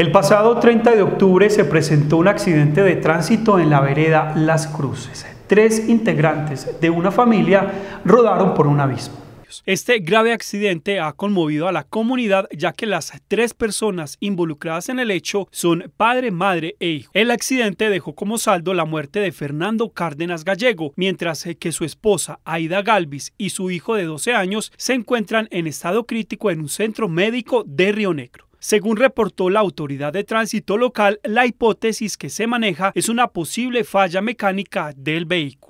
El pasado 30 de octubre se presentó un accidente de tránsito en la vereda Las Cruces. Tres integrantes de una familia rodaron por un abismo. Este grave accidente ha conmovido a la comunidad ya que las tres personas involucradas en el hecho son padre, madre e hijo. El accidente dejó como saldo la muerte de Fernando Cárdenas Gallego, mientras que su esposa Aida Galvis y su hijo de 12 años se encuentran en estado crítico en un centro médico de Río Negro. Según reportó la autoridad de tránsito local, la hipótesis que se maneja es una posible falla mecánica del vehículo.